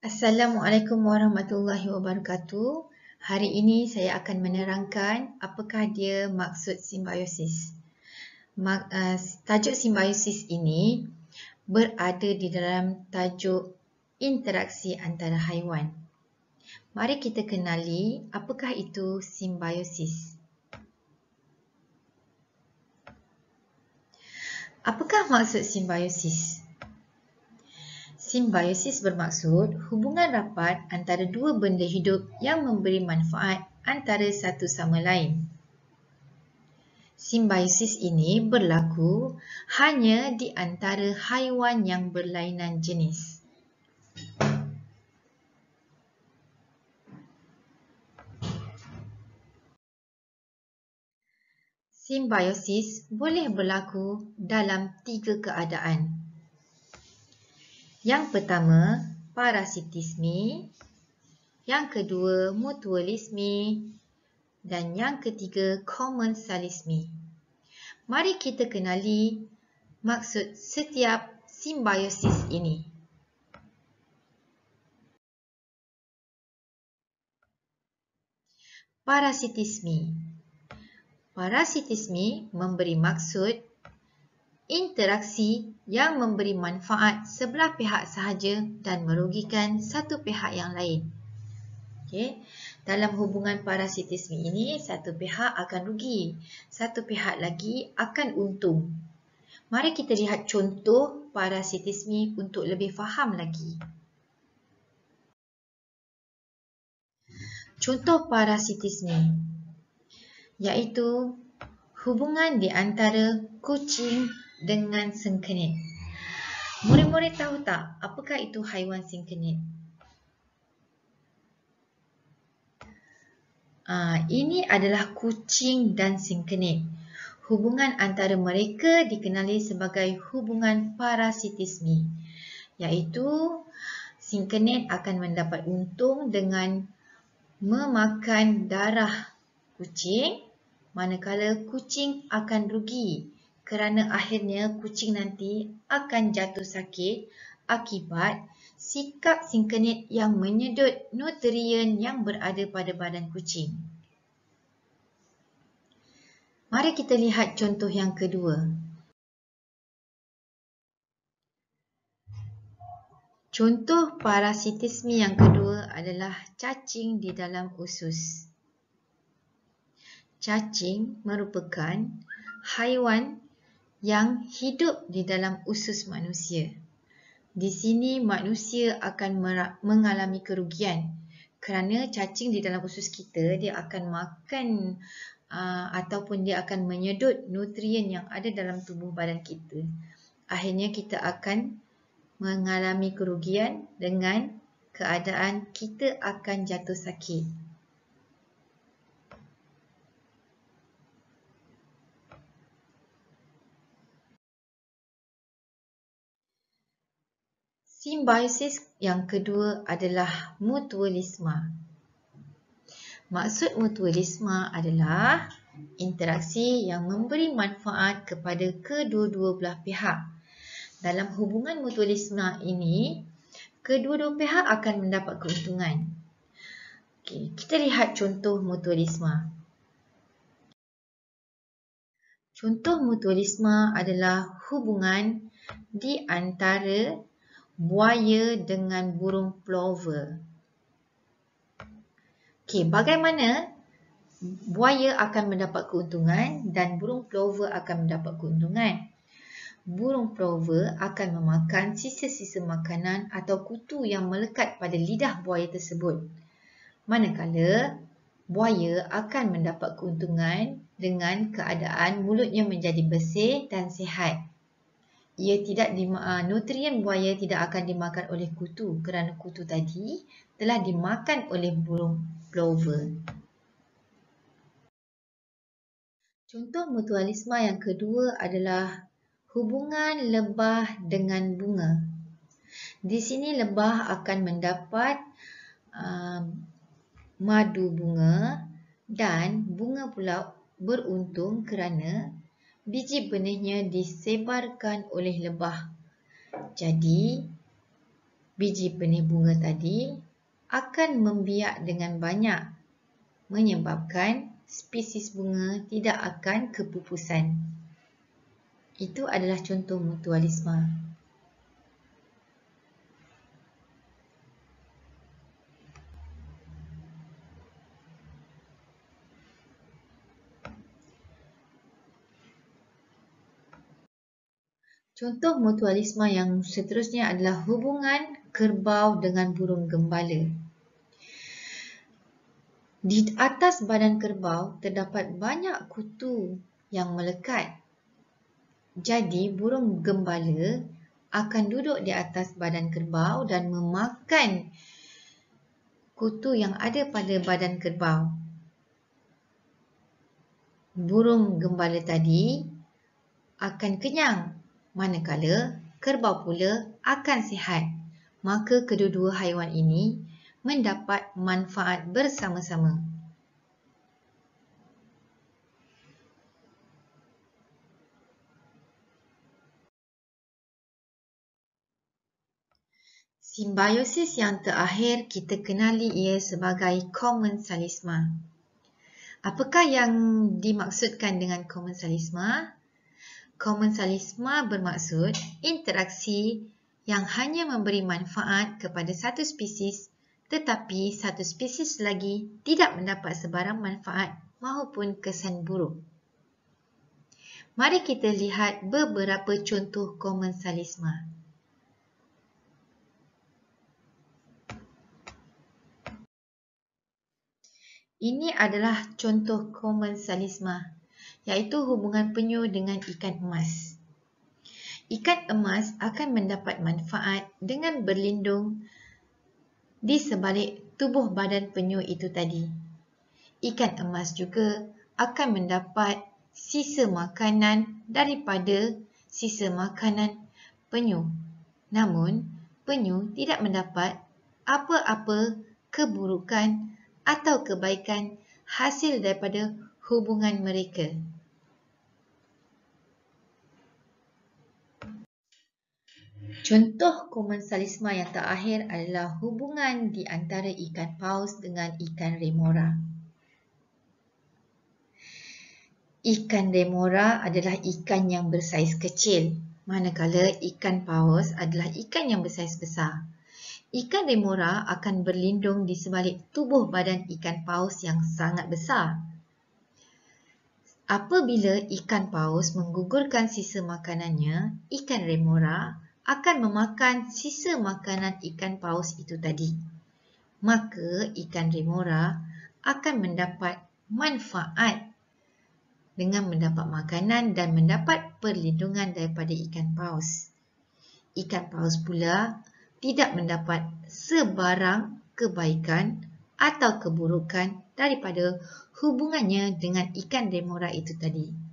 Assalamualaikum warahmatullahi wabarakatuh. Hari ini saya akan menerangkan apakah dia maksud simbiosis. Eh, tajuk simbiosis ini berada di dalam tajuk interaksi antara haiwan. Mari kita kenali apakah itu Simbiosis. Apakah maksud simbiosis? Simbiosis bermaksud hubungan rapat antara dua benda hidup yang memberi manfaat antara satu sama lain. Simbiosis ini berlaku hanya di antara haiwan yang berlainan jenis. simbiosis boleh berlaku dalam tiga keadaan. Yang pertama, parasitisme. Yang kedua, mutualisme. Dan yang ketiga, komensalisme. Mari kita kenali maksud setiap simbiosis ini. Parasitisme Parasitisme memberi maksud interaksi yang memberi manfaat sebelah pihak sahaja dan merugikan satu pihak yang lain. Okey. Dalam hubungan parasitisme ini, satu pihak akan rugi, satu pihak lagi akan untung. Mari kita lihat contoh parasitisme untuk lebih faham lagi. Contoh parasitisme iaitu hubungan di antara kucing dengan sengkenit. Murid-murid tahu tak apakah itu haiwan sengkenit? Uh, ah, ini adalah kucing dan sengkenit. Hubungan antara mereka dikenali sebagai hubungan parasitisme, iaitu sengkenit akan mendapat untung dengan memakan darah kucing manakala kucing akan rugi kerana akhirnya kucing nanti akan jatuh sakit akibat sikap sinkenit yang menyedut nutrien yang berada pada badan kucing. Mari kita lihat contoh yang kedua. Contoh parasitisme yang kedua adalah cacing di dalam usus cacing merupakan haiwan yang hidup di dalam usus manusia. Di sini manusia akan mengalami kerugian kerana cacing di dalam usus kita dia akan makan uh, ataupun dia akan menyedut nutrien yang ada dalam tubuh badan kita. Akhirnya kita akan mengalami kerugian dengan keadaan kita akan jatuh sakit. Simbiosis yang kedua adalah mutualisme. Maksud mutualisme adalah interaksi yang memberi manfaat kepada kedua-dua belah pihak. Dalam hubungan mutualisme ini, kedua-dua pihak akan mendapat keuntungan. Okay, kita lihat contoh mutualisme. Contoh mutualisme adalah hubungan di antara buaya dengan burung plover. Okay, bagaimana buaya akan mendapat keuntungan dan burung plover akan mendapat keuntungan? Burung plover akan memakan sisa-sisa makanan atau kutu yang melekat pada lidah buaya tersebut. Manakala buaya akan mendapat keuntungan dengan keadaan mulutnya menjadi bersih dan sihat ia tidak dima, ah, nutrien buaya tidak akan dimakan oleh kutu kerana kutu tadi telah dimakan oleh burung plover. Contoh mutualisme yang kedua adalah hubungan lebah dengan bunga. Di sini lebah akan mendapat um, madu bunga dan bunga pula beruntung kerana biji benihnya disebarkan oleh lebah. Jadi, biji benih bunga tadi akan membiak dengan banyak menyebabkan spesies bunga tidak akan kepupusan. Itu adalah contoh mutualisme. Contoh mutualisme yang seterusnya adalah hubungan kerbau dengan burung gembala. Di atas badan kerbau terdapat banyak kutu yang melekat. Jadi burung gembala akan duduk di atas badan kerbau dan memakan kutu yang ada pada badan kerbau. Burung gembala tadi akan kenyang Manakala kerbau pula akan sihat. Maka kedua-dua haiwan ini mendapat manfaat bersama-sama. Simbiosis yang terakhir kita kenali ia sebagai komensalisma. Apakah yang dimaksudkan dengan komensalisma? komensalisme bermaksud interaksi yang hanya memberi manfaat kepada satu spesies tetapi satu spesies lagi tidak mendapat sebarang manfaat maupun kesan buruk. Mari kita lihat beberapa contoh komensalisme. Ini adalah contoh komensalisme iaitu hubungan penyu dengan ikan emas. Ikan emas akan mendapat manfaat dengan berlindung di sebalik tubuh badan penyu itu tadi. Ikan emas juga akan mendapat sisa makanan daripada sisa makanan penyu. Namun, penyu tidak mendapat apa-apa keburukan atau kebaikan hasil daripada hubungan mereka. Contoh komensalisme yang terakhir adalah hubungan di antara ikan paus dengan ikan remora. Ikan remora adalah ikan yang bersaiz kecil, manakala ikan paus adalah ikan yang bersaiz besar. Ikan remora akan berlindung di sebalik tubuh badan ikan paus yang sangat besar. Apabila ikan paus menggugurkan sisa makanannya, ikan remora akan memakan sisa makanan ikan paus itu tadi. Maka ikan remora akan mendapat manfaat dengan mendapat makanan dan mendapat perlindungan daripada ikan paus. Ikan paus pula tidak mendapat sebarang kebaikan atau keburukan daripada hubungannya dengan ikan remora itu tadi.